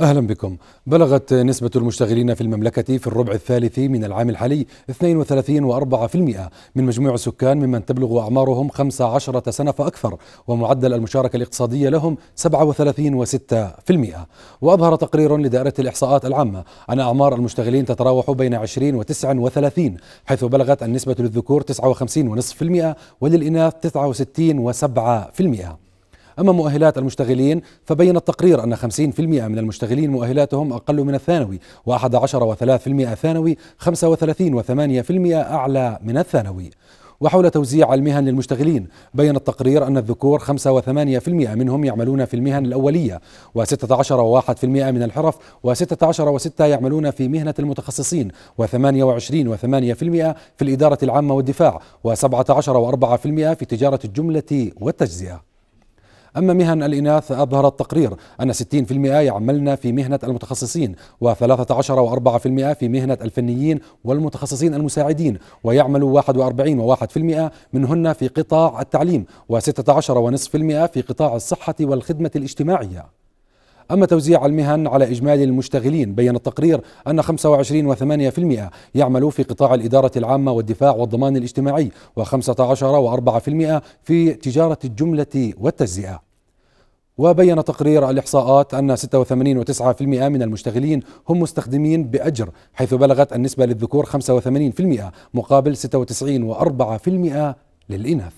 أهلا بكم بلغت نسبة المشتغلين في المملكة في الربع الثالث من العام الحالي 32.4% من مجموع السكان ممن تبلغ أعمارهم 15 سنة فأكثر ومعدل المشاركة الاقتصادية لهم 37.6% وأظهر تقرير لدائرة الإحصاءات العامة أن أعمار المشتغلين تتراوح بين 20 و 39 حيث بلغت النسبة للذكور 59.5% وللإناث 69.7% أما مؤهلات المشتغلين فبين التقرير أن 50% من المشتغلين مؤهلاتهم أقل من الثانوي و11.3% ثانوي 35.8% أعلى من الثانوي وحول توزيع المهن للمشتغلين بين التقرير أن الذكور 5.8% منهم يعملون في المهن الأولية و16.1% من الحرف و16.6 يعملون في مهنة المتخصصين و28.8% في الإدارة العامة والدفاع و17.4% في تجارة الجملة والتجزئة أما مهن الإناث أظهر التقرير أن 60% يعملن في مهنة المتخصصين و13 و4% في مهنة الفنيين والمتخصصين المساعدين ويعمل 41 و1% منهن في قطاع التعليم و16 في قطاع الصحة والخدمة الاجتماعية أما توزيع المهن على إجمالي المشتغلين بين التقرير أن 25.8% يعمل في قطاع الإدارة العامة والدفاع والضمان الاجتماعي و15.4% في تجارة الجملة والتجزئة وبين تقرير الإحصاءات أن 86.9% من المشتغلين هم مستخدمين بأجر حيث بلغت النسبة للذكور 85% مقابل 96.4% للإناث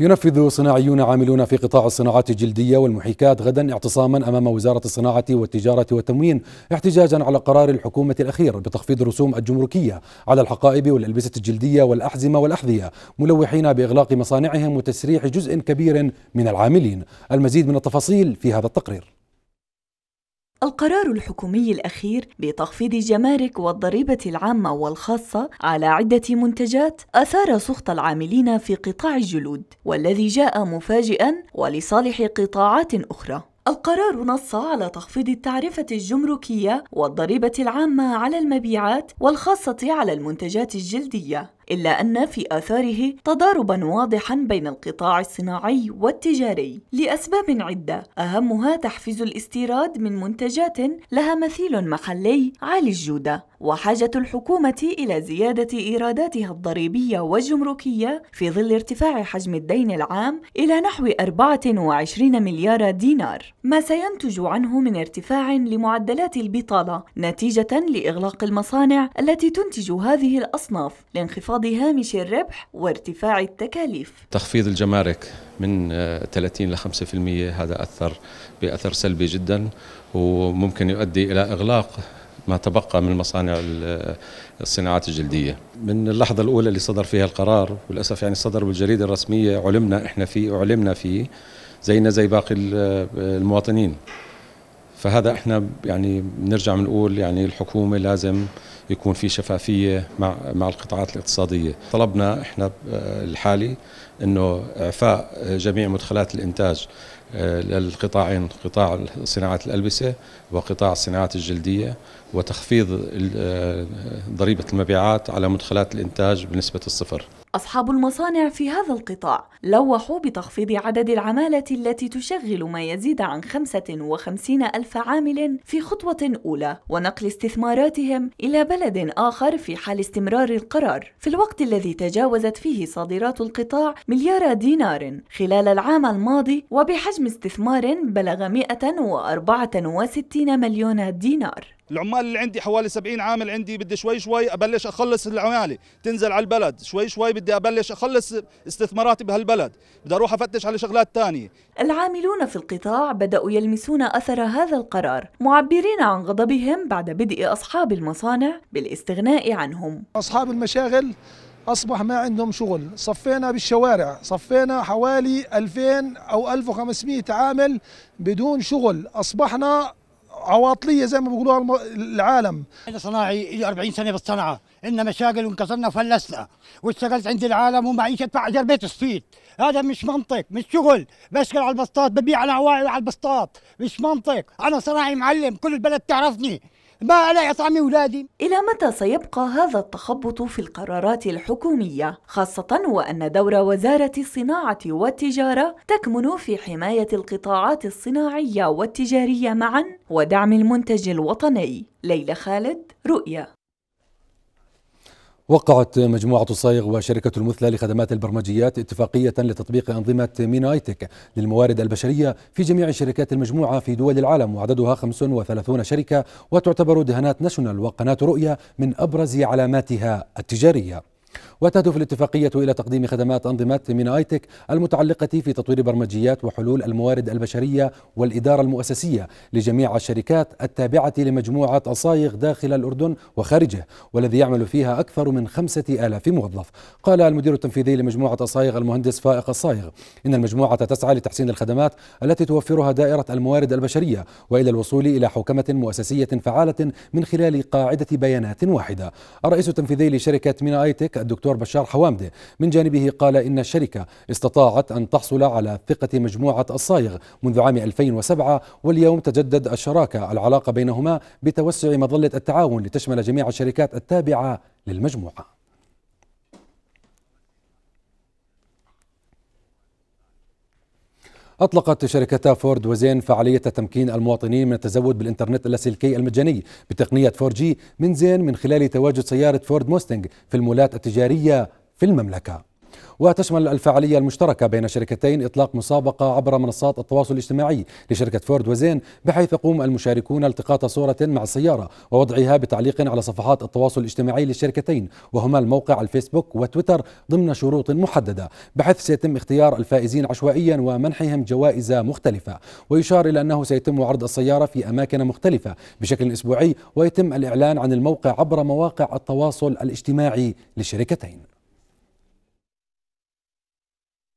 ينفذ صناعيون عاملون في قطاع الصناعات الجلدية والمحيكات غدا اعتصاما أمام وزارة الصناعة والتجارة والتموين احتجاجا على قرار الحكومة الأخير بتخفيض الرسوم الجمركية على الحقائب والألبسة الجلدية والأحزمة والأحذية ملوحين بإغلاق مصانعهم وتسريح جزء كبير من العاملين المزيد من التفاصيل في هذا التقرير القرار الحكومي الأخير بتخفيض الجمارك والضريبة العامة والخاصة على عدة منتجات أثار سخط العاملين في قطاع الجلود، والذي جاء مفاجئًا ولصالح قطاعات أخرى. القرار نص على تخفيض التعرفة الجمركية والضريبة العامة على المبيعات والخاصة على المنتجات الجلدية إلا أن في آثاره تضاربا واضحا بين القطاع الصناعي والتجاري لأسباب عدة أهمها تحفيز الاستيراد من منتجات لها مثيل محلي عالي الجودة وحاجة الحكومة إلى زيادة إيراداتها الضريبية والجمركية في ظل ارتفاع حجم الدين العام إلى نحو 24 مليار دينار، ما سينتج عنه من ارتفاع لمعدلات البطالة نتيجة لإغلاق المصانع التي تنتج هذه الأصناف لانخفاض انخفاض هامش الربح وارتفاع التكاليف تخفيض الجمارك من 30 ل 5% هذا أثر بأثر سلبي جدا وممكن يؤدي إلى إغلاق ما تبقى من مصانع آه، الصناعات الجلديه. من اللحظه الاولى اللي صدر فيها القرار وللاسف يعني صدر بالجريده الرسميه علمنا احنا فيه علمنا فيه زينا زي باقي آه، المواطنين. فهذا احنا يعني بنرجع بنقول يعني الحكومه لازم يكون في شفافيه مع مع القطاعات الاقتصاديه، طلبنا احنا آه، الحالي انه اعفاء جميع مدخلات الانتاج آه، للقطاعين قطاع صناعه الالبسه وقطاع الصناعات الجلديه وتخفيض آه، ضريبه المبيعات على مدخلات الانتاج بنسبه الصفر. اصحاب المصانع في هذا القطاع لوحوا بتخفيض عدد العماله التي تشغل ما يزيد عن 55 الف عامل في خطوه اولى ونقل استثماراتهم الى بلد اخر في حال استمرار القرار في الوقت الذي تجاوزت فيه صادرات القطاع مليار دينار خلال العام الماضي وبحجم استثمار بلغ 164 مليون دينار العمال اللي عندي حوالي 70 عامل عندي بدي شوي شوي ابلش اخلص العماله تنزل على البلد شوي شوي بدي ابلش اخلص استثماراتي بهالبلد بدي اروح افتش على شغلات تانية العاملون في القطاع بداوا يلمسون اثر هذا القرار معبرين عن غضبهم بعد بدء اصحاب المصانع بالاستغناء عنهم اصحاب المشاغل اصبح ما عندهم شغل صفينا بالشوارع صفينا حوالي 2000 او 1500 عامل بدون شغل اصبحنا عواطليه زي ما بيقولوها العالم انا صناعي لي 40 سنه بالصنعه عندنا مشاكل وانكسرنا وفلسنا واشتغلت عند العالم ومعيشه اجر بيت الصيد هذا مش منطق مش شغل بشكل على البسطات ببيع على عوائل على البسطات مش منطق انا صناعي معلم كل البلد تعرفني ما على إطعام ولادي إلى متى سيبقى هذا التخبط في القرارات الحكومية خاصة وأن دور وزارة الصناعة والتجارة تكمن في حماية القطاعات الصناعية والتجارية معا ودعم المنتج الوطني ليلى خالد رؤيا وقعت مجموعة صايغ وشركة المثلى لخدمات البرمجيات اتفاقية لتطبيق أنظمة مينايتك للموارد البشرية في جميع شركات المجموعة في دول العالم وعددها 35 شركة وتعتبر دهانات ناشونال وقناة رؤية من أبرز علاماتها التجارية وتهدف الاتفاقية إلى تقديم خدمات أنظمة من آيتك المتعلقة في تطوير برمجيات وحلول الموارد البشرية والإدارة المؤسسية لجميع الشركات التابعة لمجموعة أصايغ داخل الأردن وخارجه والذي يعمل فيها أكثر من خمسة آلاف موظف قال المدير التنفيذي لمجموعة أصايغ المهندس فائق الصايغ إن المجموعة تسعى لتحسين الخدمات التي توفرها دائرة الموارد البشرية وإلى الوصول إلى حوكمة مؤسسية فعالة من خلال قاعدة بيانات واحدة الرئيس التنفيذي لشركة مينا آيتك الدكتور بشار حوامده من جانبه قال إن الشركة استطاعت أن تحصل على ثقة مجموعة الصايغ منذ عام 2007 واليوم تجدد الشراكة العلاقة بينهما بتوسع مظلة التعاون لتشمل جميع الشركات التابعة للمجموعه أطلقت شركتا فورد وزين فعالية تمكين المواطنين من التزود بالإنترنت اللاسلكي المجاني بتقنية 4G من زين من خلال تواجد سيارة فورد موستنج في المولات التجارية في المملكة وتشمل الفعالية المشتركة بين شركتين إطلاق مسابقة عبر منصات التواصل الاجتماعي لشركة فورد وزين بحيث يقوم المشاركون التقاط صورة مع السيارة ووضعها بتعليق على صفحات التواصل الاجتماعي للشركتين وهما الموقع الفيسبوك وتويتر ضمن شروط محددة بحيث سيتم اختيار الفائزين عشوائيا ومنحهم جوائز مختلفة ويشار إلى أنه سيتم عرض السيارة في أماكن مختلفة بشكل أسبوعي ويتم الإعلان عن الموقع عبر مواقع التواصل الاجتماعي للشركتين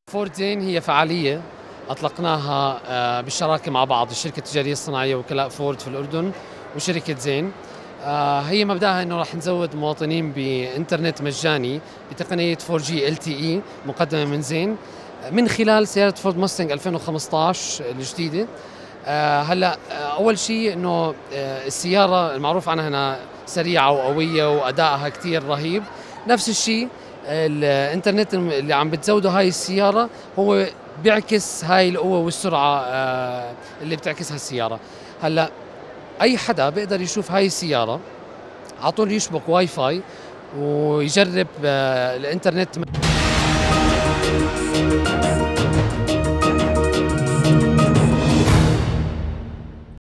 فوردين هي فعالية أطلقناها آه، بالشراكة مع بعض الشركة التجارية الصناعية وكلاء فورد في الأردن وشركة زين آه، هي مبداها انه راح نزود مواطنين بانترنت مجاني بتقنيه 4G LTE مقدمه من زين من خلال سياره فورد ماستنج 2015 الجديده آه، هلا اول شيء انه السياره المعروف عنها سريعه وقويه وادائها كثير رهيب نفس الشيء الانترنت اللي عم بتزوده هاي السياره هو بيعكس هاي القوه والسرعه آه، اللي بتعكسها السياره هلا اي حدا بيقدر يشوف هاي السياره على طول يشبك واي فاي ويجرب آه، الانترنت